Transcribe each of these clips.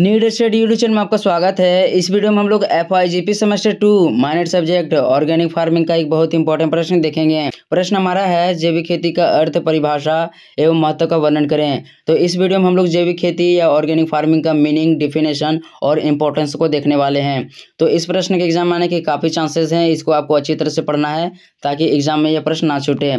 need study YouTube channel में आपका स्वागत है इस वीडियो में हम लोग F I G P semester two minor subject organic farming का एक बहुत इंपॉर्टेंट प्रश्न देखेंगे प्रश्न हमारा है जैविक खेती का अर्थ परिभाषा एवं महत्व का वर्णन करें तो इस वीडियो में हम लोग जैविक खेती या ऑर्गेनिक फार्मिंग का मीनिंग डिफिनेशन और इम्पोर्टेंस को देखने वाले हैं तो इस प्रश्न के एग्जाम आने के काफ़ी चांसेस हैं इसको आपको अच्छी तरह से पढ़ना है ताकि एग्जाम में यह प्रश्न ना छूटे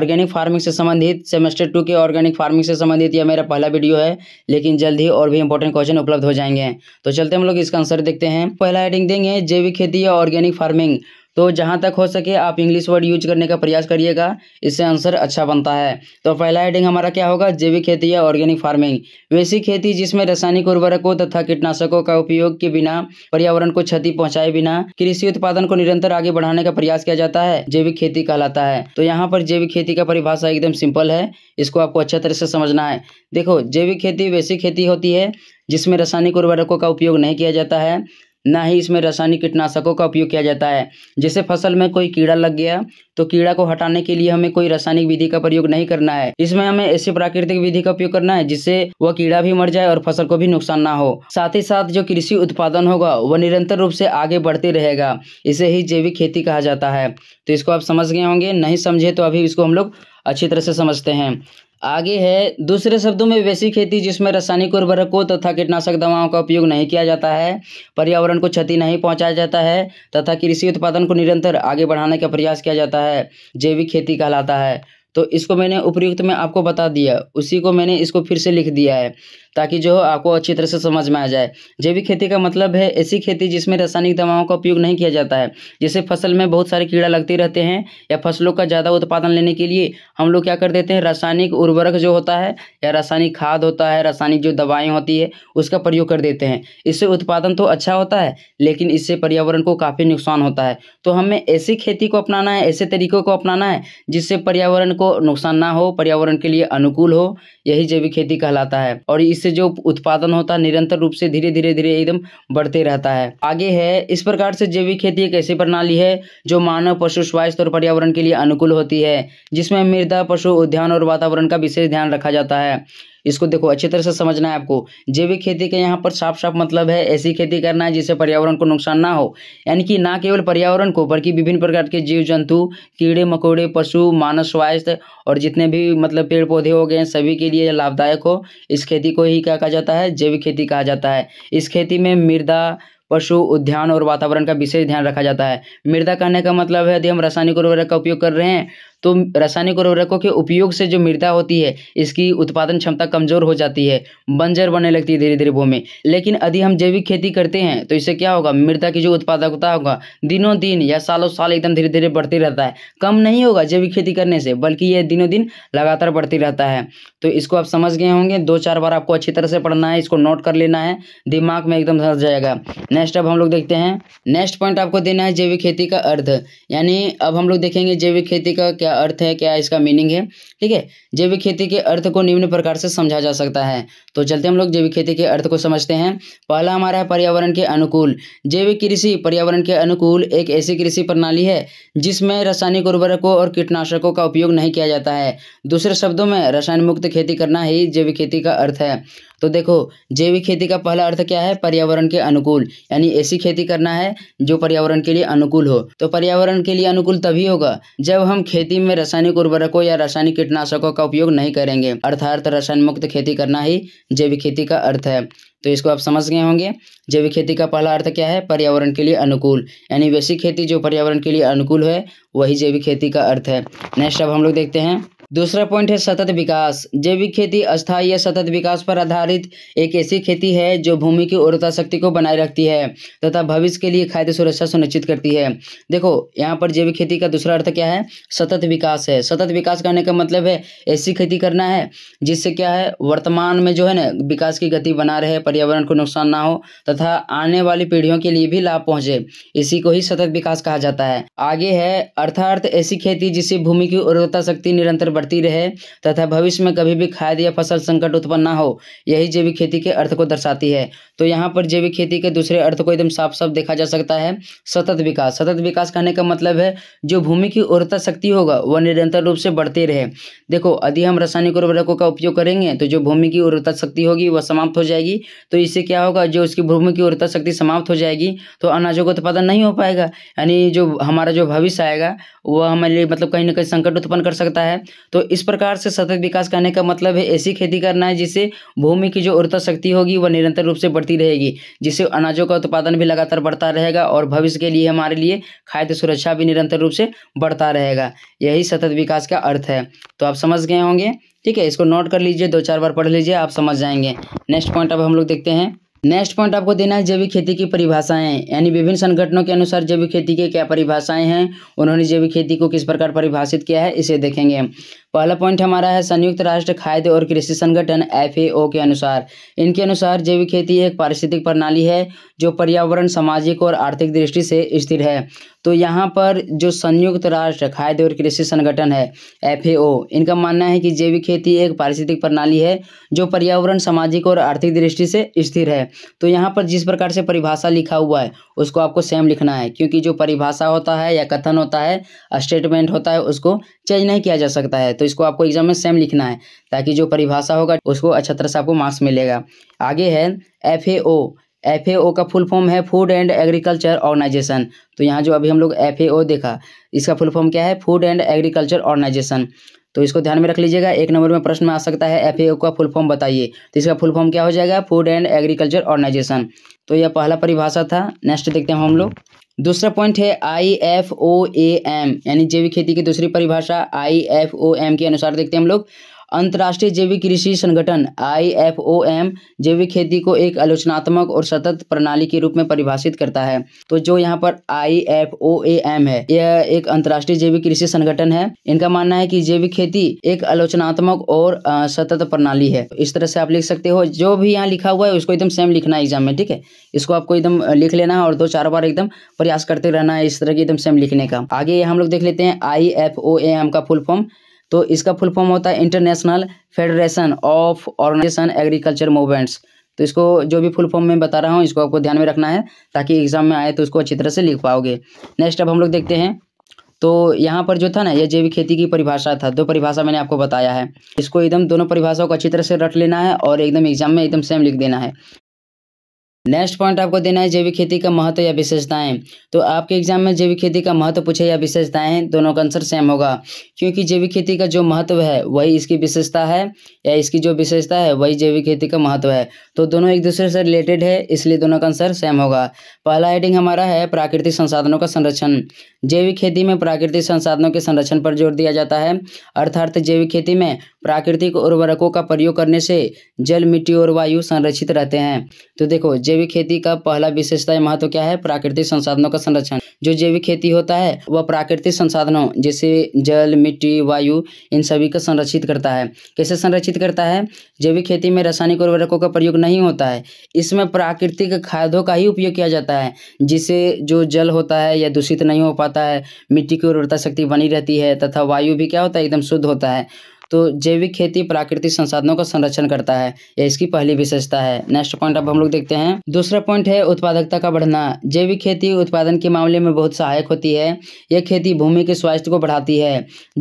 ऑर्गेनिक फार्मिंग से संबंधित सेमेस्टर टू के ऑर्गेनिक फार्मिंग से संबंधित यह मेरा पहला वीडियो है लेकिन जल्द ही और भी इंपॉर्टेंट क्वेश्चन उपलब्ध उपलब्ध हो जाएंगे तो चलते हम लोग इसका आंसर देखते हैं पहला हेडिंग देंगे जैविक खेती या ऑर्गेनिक फार्मिंग तो जहाँ तक हो सके आप इंग्लिश वर्ड यूज करने का प्रयास करिएगा इससे आंसर अच्छा बनता है तो पहला हेडिंग हमारा क्या होगा जैविक खेती या ऑर्गेनिक फार्मिंग वैसी खेती जिसमें रासायनिक उर्वरकों तथा कीटनाशकों का उपयोग के बिना पर्यावरण को क्षति पहुंचाए बिना कृषि उत्पादन को निरंतर आगे बढ़ाने का प्रयास किया जाता है जैविक खेती कहलाता है तो यहाँ पर जैविक खेती का परिभाषा एकदम सिंपल है इसको आपको अच्छा तरह से समझना है देखो जैविक खेती वैसी खेती होती है जिसमें रासायनिक उर्वरकों का उपयोग नहीं किया जाता है ना ही इसमें रासायनिक कीटनाशकों का उपयोग किया जाता है जैसे फसल में कोई कीड़ा लग गया तो कीड़ा को हटाने के लिए हमें कोई रासायनिक विधि का प्रयोग नहीं करना है इसमें हमें ऐसी प्राकृतिक विधि का उपयोग करना है जिससे वह कीड़ा भी मर जाए और फसल को भी नुकसान ना हो साथ ही साथ जो कृषि उत्पादन होगा वह निरंतर रूप से आगे बढ़ते रहेगा इसे ही जैविक खेती कहा जाता है तो इसको आप समझ गए होंगे नहीं समझे तो अभी इसको हम लोग अच्छी तरह से समझते हैं आगे है दूसरे शब्दों में वैसी खेती जिसमें रासायनिक उर्वरकों तथा कीटनाशक दवाओं का उपयोग नहीं किया जाता है पर्यावरण को क्षति नहीं पहुंचाया जाता है तथा कृषि उत्पादन को निरंतर आगे बढ़ाने का प्रयास किया जाता है जैविक खेती कहलाता है तो इसको मैंने उपयुक्त में आपको बता दिया उसी को मैंने इसको फिर से लिख दिया है ताकि जो आपको अच्छी तरह से समझ में आ जाए जैविक खेती का मतलब है ऐसी खेती जिसमें रासायनिक दवाओं का उपयोग नहीं किया जाता है जैसे फसल में बहुत सारे कीड़ा लगते रहते हैं या फसलों का ज़्यादा उत्पादन लेने के लिए हम लोग क्या कर देते हैं रासायनिक उर्वरक जो होता है या रासायनिक खाद होता है रासायनिक जो दवाएँ होती है उसका प्रयोग कर देते हैं इससे उत्पादन तो अच्छा होता है लेकिन इससे पर्यावरण को काफ़ी नुकसान होता है तो हमें ऐसी खेती को अपनाना है ऐसे तरीक़ों को अपनाना है जिससे पर्यावरण को नुकसान ना हो पर्यावरण के लिए अनुकूल हो यही जैविक खेती कहलाता है और इस इससे जो उत्पादन होता है निरंतर रूप से धीरे धीरे धीरे एकदम बढ़ते रहता है आगे है इस प्रकार से जैविक खेती एक ऐसी प्रणाली है जो मानव पशु स्वास्थ्य और पर्यावरण के लिए अनुकूल होती है जिसमें मृदा पशु उद्यान और वातावरण का विशेष ध्यान रखा जाता है इसको देखो अच्छी तरह से समझना है आपको जैविक खेती के यहाँ पर साफ साफ मतलब है ऐसी खेती करना है जिससे पर्यावरण को नुकसान ना हो यानी कि ना केवल पर्यावरण को बल्कि विभिन्न प्रकार के जीव जंतु कीड़े मकोड़े पशु मानव स्वास्थ्य और जितने भी मतलब पेड़ पौधे हो गए हैं सभी के लिए लाभदायक हो इस खेती को ही क्या कहा जाता है जैविक खेती कहा जाता है इस खेती में मृदा पशु उद्यान और वातावरण का विशेष ध्यान रखा जाता है मृदा कहने का मतलब है यदि हम रासायनिक उर्वरक का उपयोग कर रहे हैं तो रासायनिक उर्वरकों के उपयोग से जो मृदा होती है इसकी उत्पादन क्षमता कमजोर हो जाती है बंजर बनने लगती है धीरे धीरे भूमि लेकिन यदि हम जैविक खेती करते हैं तो इससे क्या होगा मृदा की जो उत्पादकता होगा दिनों दिन या सालों साल एकदम धीरे धीरे बढ़ती रहता है कम नहीं होगा जैविक खेती करने से बल्कि यह दिनों दिन लगातार बढ़ती रहता है तो इसको आप समझ गए होंगे दो चार बार आपको अच्छी तरह से पढ़ना है इसको नोट कर लेना है दिमाग में एकदम धस जाएगा नेक्स्ट अब हम लोग देखते हैं नेक्स्ट पॉइंट आपको देना है जैविक खेती का अर्थ यानी अब हम लोग देखेंगे जैविक खेती का क्या क्या अर्थ है क्या इसका मीनिंग है ठीक है जैविक खेती के अर्थ को निम्न प्रकार से समझा जा सकता है तो चलते हम लोग जैविक खेती के अर्थ को समझते हैं पहला हमारा है पर्यावरण के अनुकूल जैविक कृषि पर्यावरण के अनुकूल एक ऐसी कृषि प्रणाली है जिसमें रासायनिक उर्वरकों और कीटनाशकों का उपयोग नहीं किया जाता है दूसरे शब्दों में रसायन मुक्त खेती करना ही जैविक खेती का अर्थ है तो देखो जैविक खेती का पहला अर्थ क्या है पर्यावरण के अनुकूल यानी ऐसी खेती करना है जो पर्यावरण के लिए अनुकूल हो तो पर्यावरण के लिए अनुकूल तभी होगा जब हम खेती में रासायनिक उर्वरकों या रासायनिक कीटनाशकों का उपयोग नहीं करेंगे अर्थात रसायन मुक्त खेती करना ही जैविक खेती का अर्थ है तो इसको आप समझ गए होंगे जैविक खेती का पहला अर्थ क्या है पर्यावरण के लिए अनुकूल यानी वैसी खेती जो पर्यावरण के लिए अनुकूल है वही जैविक खेती का अर्थ है नेक्स्ट अब हम लोग देखते हैं दूसरा पॉइंट है सतत विकास जैविक खेती अस्थायी या सतत विकास पर आधारित एक ऐसी खेती है जो भूमि की उर्वरता शक्ति को बनाए रखती है तथा भविष्य के लिए खाद्य सुरक्षा सुनिश्चित करती है देखो यहाँ पर जैविक खेती का दूसरा अर्थ क्या है सतत विकास है सतत विकास करने का मतलब है ऐसी खेती करना है जिससे क्या है वर्तमान में जो है ना विकास की गति बना रहे पर्यावरण को नुकसान ना हो तथा आने वाली पीढ़ियों के लिए भी लाभ पहुंचे इसी को ही सतत विकास कहा जाता है आगे है अर्थार्थ ऐसी खेती जिससे भूमि की उर्वरता शक्ति निरंतर बढ़ती रहे तथा भविष्य में कभी भी खाद या फसल संकट उत्पन्न ना हो यही जैविक खेती के अर्थ को दर्शाती है तो यहाँ पर जैविक खेती के दूसरे अर्थ को एकदम साफ साफ देखा जा सकता है सतत विकास सतत विकास कहने का मतलब है जो भूमि की उर्वरता शक्ति होगा वह निरंतर रूप से बढ़ती रहे देखो यदि हम रासायनिक उर्वरकों का उपयोग करेंगे तो जो भूमि की उर्वरता शक्ति होगी वह समाप्त हो जाएगी तो इससे क्या होगा जो उसकी भूमि की उर्वरता शक्ति समाप्त हो जाएगी तो अनाजों का उत्पादन नहीं हो पाएगा यानी जो हमारा जो भविष्य आएगा वह हमारे लिए मतलब कहीं ना कहीं संकट उत्पन्न कर सकता है तो इस प्रकार से सतत विकास करने का मतलब है ऐसी खेती करना है जिससे भूमि की जो उर्वरता शक्ति होगी वह निरंतर रूप से बढ़ती रहेगी जिससे अनाजों का उत्पादन भी लगातार बढ़ता रहेगा और भविष्य के लिए हमारे लिए खाद्य सुरक्षा भी निरंतर रूप से बढ़ता रहेगा यही सतत विकास का अर्थ है तो आप समझ गए होंगे ठीक है इसको नोट कर लीजिए दो चार बार पढ़ लीजिए आप समझ जाएंगे नेक्स्ट पॉइंट अब हम लोग देखते हैं नेक्स्ट पॉइंट आपको देना है जैविक खेती की परिभाषाएं यानी विभिन्न संगठनों के अनुसार जैविक खेती के क्या परिभाषाएं हैं उन्होंने जैविक खेती को किस प्रकार परिभाषित किया है इसे देखेंगे पहला पॉइंट हमारा है संयुक्त राष्ट्र खाद्य और कृषि संगठन एफ के अनुसार इनके अनुसार जैविक खेती एक पारिस्थितिक प्रणाली है जो पर्यावरण सामाजिक और आर्थिक दृष्टि से स्थिर है तो यहाँ पर जो संयुक्त राष्ट्र खाद्य और कृषि संगठन है एफ इनका मानना है कि जैविक खेती एक पारिस्थितिक प्रणाली है जो पर्यावरण सामाजिक और आर्थिक दृष्टि से स्थिर है तो यहाँ पर जिस प्रकार से परिभाषा लिखा हुआ है उसको आपको सेम लिखना है क्योंकि जो परिभाषा होता है या कथन होता है स्टेटमेंट होता है उसको चेंज नहीं किया जा सकता है तो इसको आपको एग्जाम में सेम लिखना है ताकि जो परिभाषा होगा उसको अच्छा तरह से आपको मार्क्स मिलेगा आगे है F A O F A O का फुल फॉर्म है फूड एंड एग्रीकल्चर ऑर्गेनाइजेशन तो यहाँ जो अभी हम लोग एफ ए ओ देखा इसका फुल फॉर्म क्या है फूड एंड एग्रीकल्चर ऑर्गेनाइजेशन तो इसको ध्यान में रख लीजिएगा एक नंबर में प्रश्न में आ सकता है एफ का फुल फॉर्म बताइए तो इसका फुल फॉर्म क्या हो जाएगा फूड एंड एग्रीकल्चर ऑर्गेनाइजेशन तो यह पहला परिभाषा था नेक्स्ट देखते हैं हम लोग दूसरा पॉइंट है आई एफ ओ ए एम यानी जैविक खेती की दूसरी परिभाषा आई एफ ओ एम के अनुसार देखते हैं हम लोग अंतर्राष्ट्रीय जैविक कृषि संगठन आई एफ ओ एम जैविक खेती को एक आलोचनात्मक और सतत प्रणाली के रूप में परिभाषित करता है तो जो यहाँ पर आई एफ ओ एम है यह एक अंतर्राष्ट्रीय जैविक कृषि संगठन है इनका मानना है कि जैविक खेती एक आलोचनात्मक और सतत प्रणाली है इस तरह से आप लिख सकते हो जो भी यहाँ लिखा हुआ है उसको एकदम सेम लिखना है एग्जाम में ठीक है इसको आपको एकदम लिख लेना है और दो चार बार एकदम प्रयास करते रहना है इस तरह की एकदम सेम लिखने का आगे हम लोग देख लेते हैं I F O A M का फुल फॉर्म तो इसका फुल फॉर्म होता है international federation of organisation agriculture movements तो इसको जो भी फुल फॉर्म में बता रहा हूँ इसको आपको ध्यान में रखना है ताकि एग्जाम में आए तो उसको अच्छी तरह से लिख पाओगे नेक्स्ट अब हम लोग देखते हैं तो यहाँ पर जो था ना यह जैविक खेती की परिभाषा था दो परिभाषा मैंने आपको बताया है इसको एकदम दोनों परिभाषाओं को अच्छी तरह से रट लेना है और एकदम एग्जाम में एकदम सेम लिख देना है नेक्स्ट पॉइंट आपको देना है जैविक खेती का महत्व या विशेषताएं तो आपके एग्जाम में जैविक खेती का महत्व पूछे या विशेषताएं दोनों का आंसर सेम होगा क्योंकि जैविक खेती का जो महत्व है वही इसकी विशेषता है या इसकी जो विशेषता है वही जैविक खेती का महत्व है तो दोनों एक दूसरे से रिलेटेड है इसलिए दोनों का आंसर सेम होगा पहला हेडिंग हमारा है प्राकृतिक संसाधनों का संरक्षण जैविक खेती में प्राकृतिक संसाधनों के संरक्षण पर जोर दिया जाता है अर्थात जैविक खेती में प्राकृतिक उर्वरकों का प्रयोग करने से जल मिट्टी और वायु संरक्षित रहते हैं तो देखो जैविक खेती का पहला विशेषता महत्व क्या है प्राकृतिक संसाधनों का संरक्षण जो जैविक खेती होता है वह प्राकृतिक संसाधनों जैसे जल मिट्टी वायु इन सभी का संरक्षित करता है कैसे संरक्षित करता है जैविक खेती में रासायनिक उर्वरकों का प्रयोग नहीं होता है इसमें प्राकृतिक खादों का ही उपयोग किया जाता है जिससे जो जल होता है या दूषित नहीं हो पाता है मिट्टी की उर्वरता शक्ति बनी रहती है तथा वायु भी क्या होता है एकदम शुद्ध होता है तो जैविक खेती प्राकृतिक संसाधनों का संरक्षण करता है यह इसकी पहली विशेषता है नेक्स्ट पॉइंट अब हम लोग देखते हैं दूसरा पॉइंट है उत्पादकता का बढ़ना जैविक खेती उत्पादन के मामले में बहुत सहायक होती है यह खेती भूमि के स्वास्थ्य को बढ़ाती है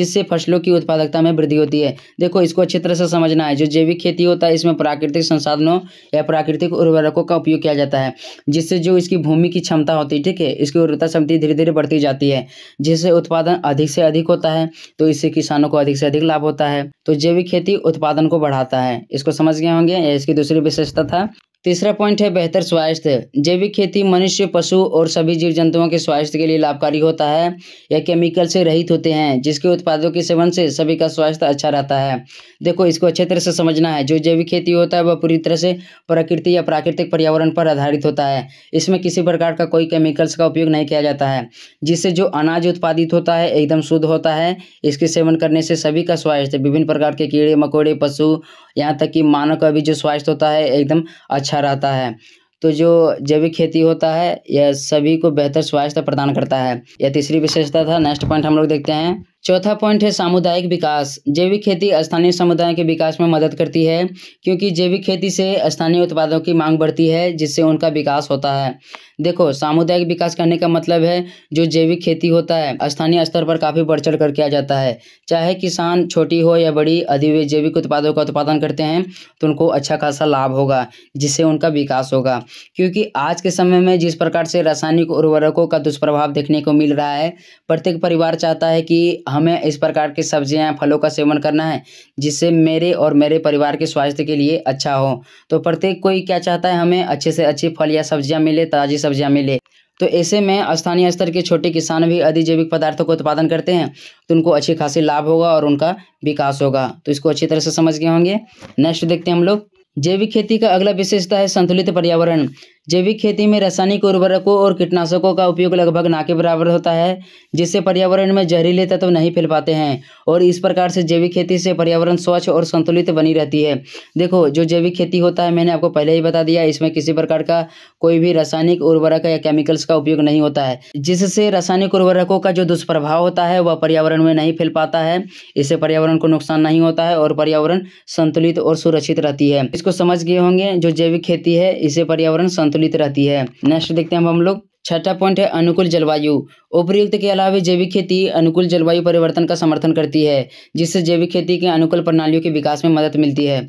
जिससे फसलों की उत्पादकता में वृद्धि होती है देखो इसको अच्छी तरह से समझना है जो जैविक खेती होता है इसमें प्राकृतिक संसाधनों या प्राकृतिक उर्वरकों का उपयोग किया जाता है जिससे जो इसकी भूमि की क्षमता होती है ठीक है इसकी उर्वरता क्षमता धीरे धीरे बढ़ती जाती है जिससे उत्पादन अधिक से अधिक होता है तो इससे किसानों को अधिक से अधिक लाभ होता है है तो जैविक खेती उत्पादन को बढ़ाता है इसको समझ गए होंगे इसकी दूसरी विशेषता था तीसरा पॉइंट है बेहतर स्वास्थ्य जैविक खेती मनुष्य पशु और सभी जीव जंतुओं के स्वास्थ्य के लिए लाभकारी होता है यह केमिकल से रहित होते हैं जिसके उत्पादों के सेवन से सभी का स्वास्थ्य अच्छा रहता है देखो इसको अच्छे तरह से समझना है जो जैविक खेती होता है वह पूरी तरह से प्रकृति या प्राकृतिक पर्यावरण पर आधारित होता है इसमें किसी प्रकार का कोई केमिकल्स का उपयोग नहीं किया जाता है जिससे जो अनाज उत्पादित होता है एकदम शुद्ध होता है इसके सेवन करने से सभी का स्वास्थ्य विभिन्न प्रकार के कीड़े मकोड़े पशु यहाँ तक कि मानव का भी जो स्वास्थ्य होता है एकदम अच्छा अच्छा रहता है तो जो जैविक खेती होता है यह सभी को बेहतर स्वास्थ्य प्रदान करता है यह तीसरी विशेषता था नेक्स्ट पॉइंट हम लोग देखते हैं चौथा पॉइंट है सामुदायिक विकास जैविक खेती स्थानीय समुदाय के विकास में मदद करती है क्योंकि जैविक खेती से स्थानीय उत्पादों की मांग बढ़ती है जिससे उनका विकास होता है देखो सामुदायिक विकास करने का मतलब है जो जैविक खेती होता है स्थानीय स्तर पर काफ़ी बढ़ चढ़ कर किया जाता है चाहे किसान छोटी हो या बड़ी अधिवे जैविक उत्पादों का उत्पादन करते हैं तो उनको अच्छा खासा लाभ होगा जिससे उनका विकास होगा क्योंकि आज के समय में जिस प्रकार से रासायनिक उर्वरकों का दुष्प्रभाव देखने को मिल रहा है प्रत्येक परिवार चाहता है कि हमें इस प्रकार की सब्ज़ियाँ फलों का सेवन करना है जिससे मेरे और मेरे परिवार के स्वास्थ्य के लिए अच्छा हो तो प्रत्येक कोई क्या चाहता है हमें अच्छे से अच्छी फल या सब्जियाँ मिले ताज़ी सब्जी सब्जियां मिले तो ऐसे में स्थानीय स्तर के छोटे किसान भी अधिजैविक पदार्थों का उत्पादन करते हैं तो उनको अच्छी खासी लाभ होगा और उनका विकास होगा तो इसको अच्छी तरह से समझ गए होंगे नेक्स्ट देखते हैं हम लोग जैविक खेती का अगला विशेषता है संतुलित पर्यावरण जैविक खेती में रासायनिक उर्वरकों और कीटनाशकों का उपयोग लगभग ना के बराबर होता है जिससे पर्यावरण में जहरीले तत्व तो नहीं फैल पाते हैं और इस प्रकार से जैविक खेती से पर्यावरण स्वच्छ और संतुलित बनी रहती है देखो जो जैविक खेती होता है मैंने आपको पहले ही बता दिया इसमें किसी प्रकार का कोई भी रासायनिक उर्वरक या केमिकल्स का उपयोग नहीं होता है जिससे रासायनिक उर्वरकों का जो दुष्प्रभाव होता है वह पर्यावरण में नहीं फैल पाता है इससे पर्यावरण को नुकसान नहीं होता है और पर्यावरण संतुलित और सुरक्षित रहती है इसको समझ गए होंगे जो जैविक खेती है इसे पर्यावरण संतुलित रहती है नेक्स्ट देखते हैं हम लोग छठा पॉइंट है अनुकूल जलवायु उपरयुक्त के अलावा जैविक खेती अनुकूल जलवायु परिवर्तन का समर्थन करती है जिससे जैविक खेती के अनुकूल प्रणालियों के विकास में मदद मिलती है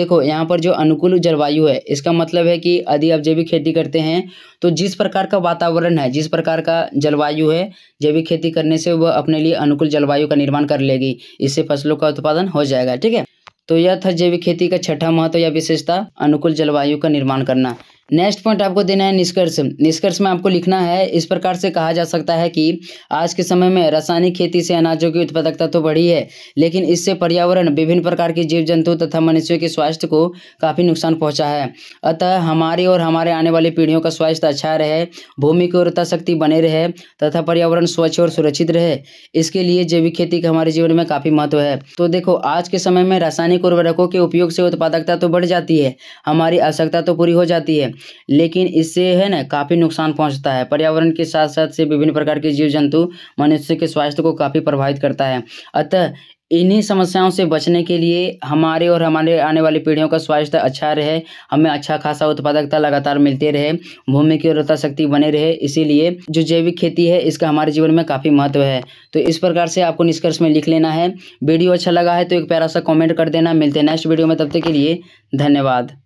देखो यहाँ पर जो अनुकूल जलवायु है इसका मतलब है कि यदि आप जैविक खेती करते हैं तो जिस प्रकार का वातावरण है जिस प्रकार का जलवायु है जैविक खेती करने से वह अपने लिए अनुकूल जलवायु का निर्माण कर लेगी इससे फसलों का उत्पादन हो जाएगा ठीक है तो यह था जैविक खेती का छठा महत्व या विशेषता अनुकूल जलवायु का निर्माण करना नेक्स्ट पॉइंट आपको देना है निष्कर्ष निष्कर्ष में आपको लिखना है इस प्रकार से कहा जा सकता है कि आज के समय में रासायनिक खेती से अनाजों की उत्पादकता तो बढ़ी है लेकिन इससे पर्यावरण विभिन्न प्रकार के जीव जंतु तथा मनुष्यों के स्वास्थ्य को काफ़ी नुकसान पहुँचा है अतः हमारे और हमारे आने वाली पीढ़ियों का स्वास्थ्य अच्छा रहे भूमि की उर्वरता शक्ति बने रहे तथा पर्यावरण स्वच्छ और सुरक्षित रहे इसके लिए जैविक खेती का हमारे जीवन में काफ़ी महत्व है तो देखो आज के समय में रासायनिक उर्वरकों के उपयोग से उत्पादकता तो बढ़ जाती है हमारी आवश्यकता तो पूरी हो जाती है लेकिन इससे है ना काफ़ी नुकसान पहुंचता है पर्यावरण के साथ साथ से विभिन्न प्रकार के जीव जंतु मनुष्य के स्वास्थ्य को काफ़ी प्रभावित करता है अतः इन्हीं समस्याओं से बचने के लिए हमारे और हमारे आने वाली पीढ़ियों का स्वास्थ्य अच्छा रहे हमें अच्छा खासा उत्पादकता लगातार मिलते रहे भूमि की उर्वरता शक्ति बने रहे इसीलिए जो जैविक खेती है इसका हमारे जीवन में काफ़ी महत्व है तो इस प्रकार से आपको निष्कर्ष में लिख लेना है वीडियो अच्छा लगा है तो एक प्यारा सा कॉमेंट कर देना मिलते हैं नेक्स्ट वीडियो में तब तक के लिए धन्यवाद